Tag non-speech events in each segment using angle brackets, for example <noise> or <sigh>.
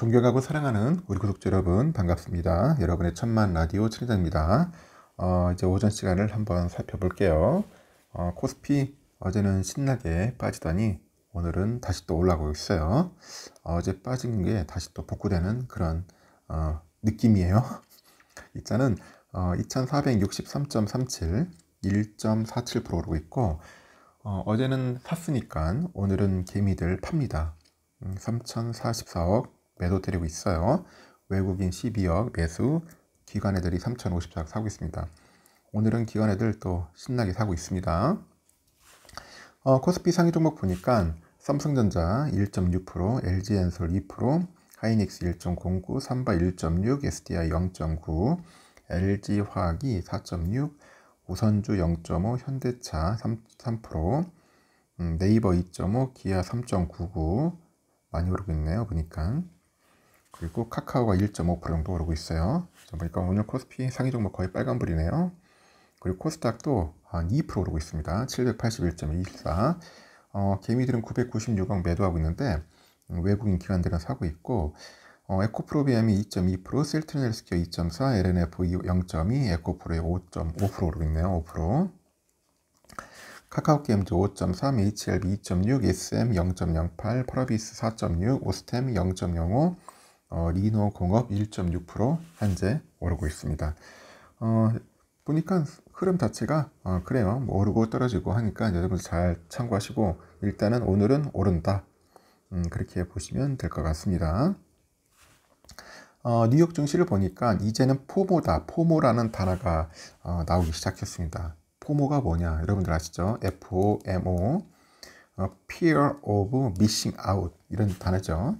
존경하고 사랑하는 우리 구독자 여러분 반갑습니다. 여러분의 천만 라디오 출연자입니다 어, 이제 오전 시간을 한번 살펴볼게요. 어, 코스피 어제는 신나게 빠지더니 오늘은 다시 또 올라오고 있어요. 어제 빠진 게 다시 또 복구되는 그런 어, 느낌이에요. <laughs> 이자는 어, 2463.37 1.47% 오르고 있고 어, 제는 샀으니까 오늘은 개미들 팝니다. 3044억 음, 매도 드리고 있어요. 외국인 12억 매수, 기관 애들이 3,050짝 사고 있습니다. 오늘은 기관 애들 또 신나게 사고 있습니다. 어, 코스피 상위 종목 보니까 삼성전자 1.6%, LG엔솔 2%, 하이닉스 1.09, 삼바 1.6, SDI 0.9, LG화학이 4.6, 우선주 0.5, 현대차 3, 3% 음, 네이버 2.5, 기아 3.99 많이 오르고 있네요. 보니까 그리고 카카오가 1.5% 정도 오르고 있어요. 그러니까 오늘 코스피 상위 종목 거의 빨간불이네요. 그리고 코스닥도 한2% 오르고 있습니다. 781.24. 어, 개미들은 996억 매도하고 있는데 음, 외국인 기관들은 사고 있고 어, 에코프로비엠이 2.2%, 셀트리넬스퀘어 2.4, LNF 0.2, 에코프로에 5.5% 오르고 있네요. 5%. 카카오게임즈 5.3, HLB 2.6, SM 0.08, 퍼러비스 4.6, 오스템 0.05, 어, 리노 공업 1.6% 현재 오르고 있습니다. 어, 보니까 흐름 자체가 어, 그래요. 뭐 오르고 떨어지고 하니까 여러분 잘 참고하시고 일단은 오늘은 오른다. 음, 그렇게 보시면 될 것 같습니다. 어, 뉴욕 증시를 보니까 이제는 포모다. 포모라는 단어가 어, 나오기 시작했습니다. 포모가 뭐냐? 여러분들 아시죠? FOMO. 어, Fear of Missing Out 이런 단어죠.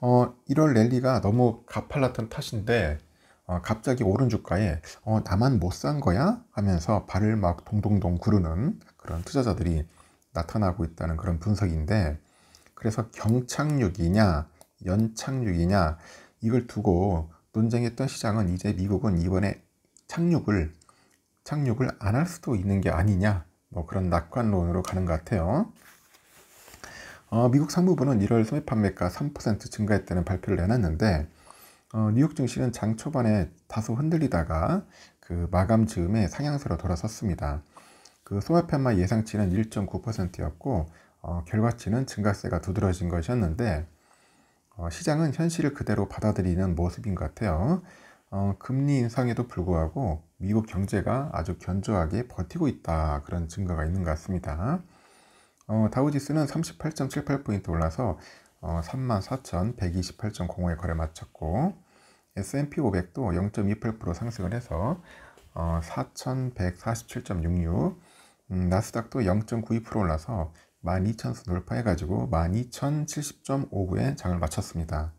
어, 이런 랠리가 너무 가팔랐던 탓인데 어, 갑자기 오른 주가에 어, 나만 못 산 거야? 하면서 발을 막 동동동 구르는 그런 투자자들이 나타나고 있다는 그런 분석인데 그래서 경착륙이냐 연착륙이냐 이걸 두고 논쟁했던 시장은 이제 미국은 이번에 착륙을 착륙을 안 할 수도 있는 게 아니냐 뭐 그런 낙관론으로 가는 것 같아요. 어, 미국 상무부는 1월 소매 판매가 3% 증가했다는 발표를 내놨는데 어, 뉴욕 증시는 장 초반에 다소 흔들리다가 그 마감 즈음에 상향세로 돌아섰습니다. 그 소매 판매 예상치는 1.9%였고 어, 결과치는 증가세가 두드러진 것이었는데 어, 시장은 현실을 그대로 받아들이는 모습인 것 같아요. 어, 금리 인상에도 불구하고 미국 경제가 아주 견조하게 버티고 있다 그런 증거가 있는 것 같습니다. 어, 다우지스는 38.78포인트 올라서 어, 34,128.05에 거래 마쳤고 S&P 500도 0.28% 상승을 해서 어, 4,147.66 음, 나스닥도 0.92% 올라서 12,000수 돌파해가지고 12,070.59에 장을 마쳤습니다.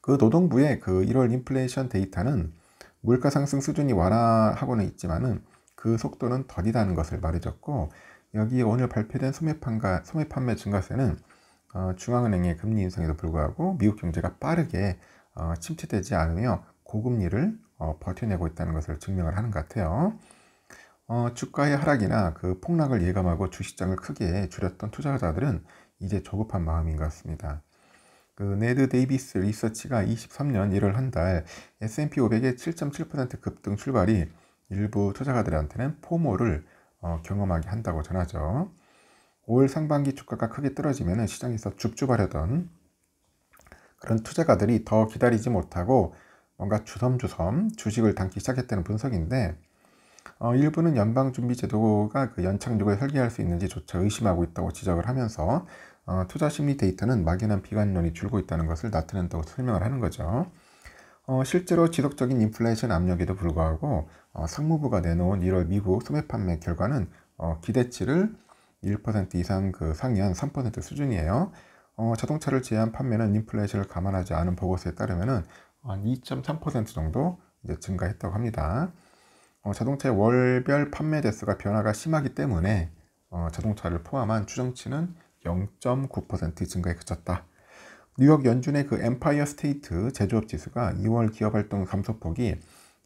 그 노동부의 그 1월 인플레이션 데이터는 물가 상승 수준이 완화하고는 있지만은 그 속도는 더디다는 것을 말해줬고 여기 오늘 발표된 소매판가, 소매판매 증가세는 어, 중앙은행의 금리 인상에도 불구하고 미국 경제가 빠르게 어, 침체되지 않으며 고금리를 어, 버텨내고 있다는 것을 증명을 하는 것 같아요. 어, 주가의 하락이나 그 폭락을 예감하고 주식장을 크게 줄였던 투자자들은 이제 조급한 마음인 것 같습니다. 그 네드 데이비스 리서치가 23년 1월 한 달 S&P 500의 7.7% 급등 출발이 일부 투자가들한테는 포모를 어, 경험하게 한다고 전하죠. 올 상반기 주가가 크게 떨어지면 시장에서 줍줍하려던 그런 투자가들이 더 기다리지 못하고 뭔가 주섬주섬 주식을 담기 시작했다는 분석인데 어, 일부는 연방준비제도가 그 연착륙을 설계할 수 있는지조차 의심하고 있다고 지적을 하면서 어, 투자 심리 데이터는 막연한 비관론이 줄고 있다는 것을 나타낸다고 설명을 하는 거죠. 어, 실제로 지속적인 인플레이션 압력에도 불구하고 어, 상무부가 내놓은 1월 미국 소매 판매 결과는 어, 기대치를 1% 이상 그 상이한 3% 수준이에요. 어, 자동차를 제한 외 판매는 인플레이션을 감안하지 않은 보고서에 따르면은 한2.3% 정도 이제 증가했다고 합니다. 어, 자동차의 월별 판매 대수가 변화가 심하기 때문에 어, 자동차를 포함한 추정치는 0.9% 증가에 그쳤다. 뉴욕 연준의 그 엠파이어 스테이트 제조업 지수가 2월 기업 활동 감소폭이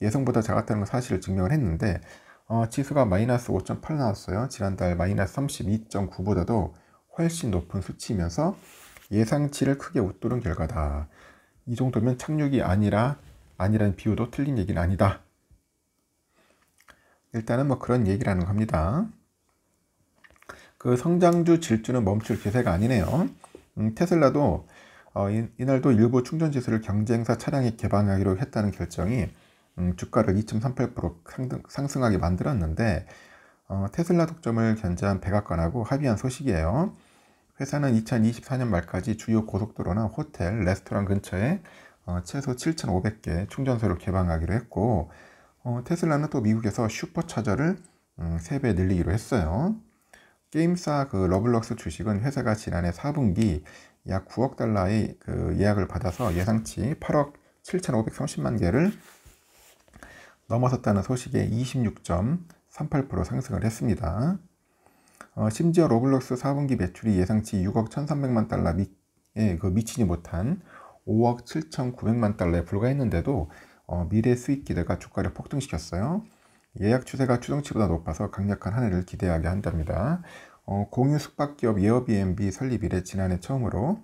예상보다 작았다는 사실을 증명을 했는데 어, 지수가 마이너스 5.8 나왔어요. 지난달 마이너스 32.9보다도 훨씬 높은 수치이면서 예상치를 크게 웃도는 결과다. 이 정도면 착륙이 아니라 아니라는 비유도 틀린 얘기는 아니다. 일단은 뭐 그런 얘기라는 겁니다. 그 성장주 질주는 멈출 기세가 아니네요. 음, 테슬라도 어, 이, 이 날도 일부 충전지수를 경쟁사 차량이 개방하기로 했다는 결정이 음, 주가를 2.38% 상등, 상승하게 만들었는데 어, 테슬라 독점을 견제한 백악관하고 합의한 소식이에요. 회사는 2024년 말까지 주요 고속도로나 호텔, 레스토랑 근처에 어, 최소 7,500개 충전소를 개방하기로 했고 어, 테슬라는 또 미국에서 슈퍼차저를 음, 3배 늘리기로 했어요. 게임사 그 러블럭스 주식은 회사가 지난해 4분기 약 9억 달러의 그 예약을 받아서 예상치 8억 7,530만 개를 넘어섰다는 소식에 26.38% 상승을 했습니다. 어, 심지어 로블록스 4분기 매출이 예상치 6억 1,300만 달러 미, 예, 그 미치지 못한 5억 7,900만 달러에 불과했는데도 어, 미래 수익 기대가 주가를 폭등시켰어요. 예약 추세가 추정치보다 높아서 강력한 한 해를 기대하게 한답니다. 어, 공유 숙박기업 예어비앤비 설립 이래 지난해 처음으로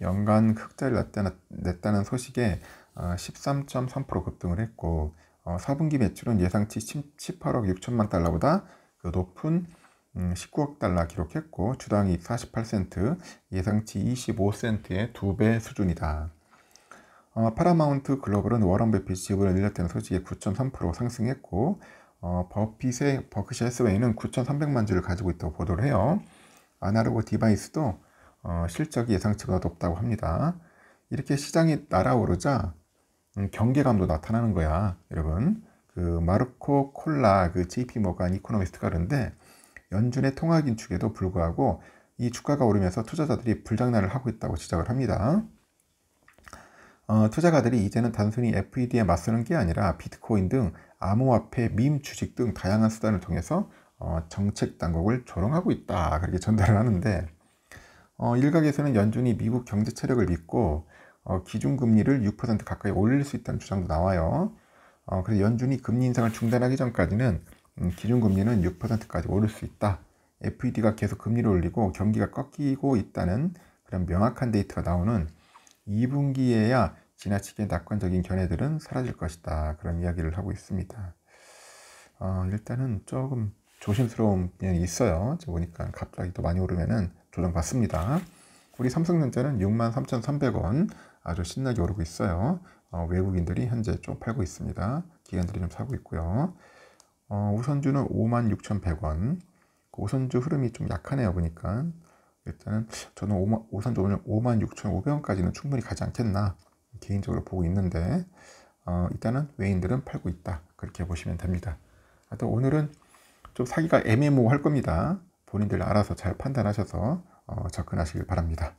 연간 흑자를 냈다는 소식에 어, 13.3% 급등을 했고 어, 4분기 매출은 예상치 18억 6천만 달러보다 그 높은 음, 19억 달러 기록했고 주당이익 48센트, 예상치 25센트의 두 배 수준이다. 어, 파라마운트 글로벌은 워런 버핏 지분을 늘렸다는 소식에 9.3% 상승했고 어, 버핏의 버크셔 해스웨이는 9,300만 주를 가지고 있다고 보도를 해요. 아날로그 디바이스도 어, 실적이 예상치보다 높다고 합니다. 이렇게 시장이 날아오르자 음, 경계감도 나타나는 거야, 여러분. 그 마르코 콜라 그 JP 머간 이코노미스트가 그런데 연준의 통화 긴축에도 불구하고 이 주가가 오르면서 투자자들이 불장난을 하고 있다고 지적을 합니다. 어, 투자가들이 이제는 단순히 FED에 맞서는 게 아니라 비트코인 등 암호화폐, 밈, 주식 등 다양한 수단을 통해서 어, 정책 당국을 조롱하고 있다 그렇게 전달을 하는데 어, 일각에서는 연준이 미국 경제 체력을 믿고 어, 기준금리를 6% 가까이 올릴 수 있다는 주장도 나와요. 어, 그래서 연준이 금리 인상을 중단하기 전까지는 음, 기준금리는 6%까지 오를 수 있다. FED가 계속 금리를 올리고 경기가 꺾이고 있다는 그런 명확한 데이터가 나오는 2분기에야 지나치게 낙관적인 견해들은 사라질 것이다. 그런 이야기를 하고 있습니다. 어, 일단은 조금 조심스러운 면이 있어요. 저 보니까 갑자기 또 많이 오르면은 조정받습니다. 우리 삼성전자는 63,300원 아주 신나게 오르고 있어요. 어, 외국인들이 현재 좀 팔고 있습니다. 기관들이 좀 사고 있고요. 어, 우선주는 56,100원. 그 우선주 흐름이 좀 약하네요. 보니까 일단은 저는 5만, 우선주 오 56,500원까지는 충분히 가지 않겠나 개인적으로 보고 있는데 어, 일단은 외인들은 팔고 있다 그렇게 보시면 됩니다. 하여튼 오늘은 좀 사기가 애매모호할 겁니다. 본인들 알아서 잘 판단하셔서 어, 접근하시길 바랍니다.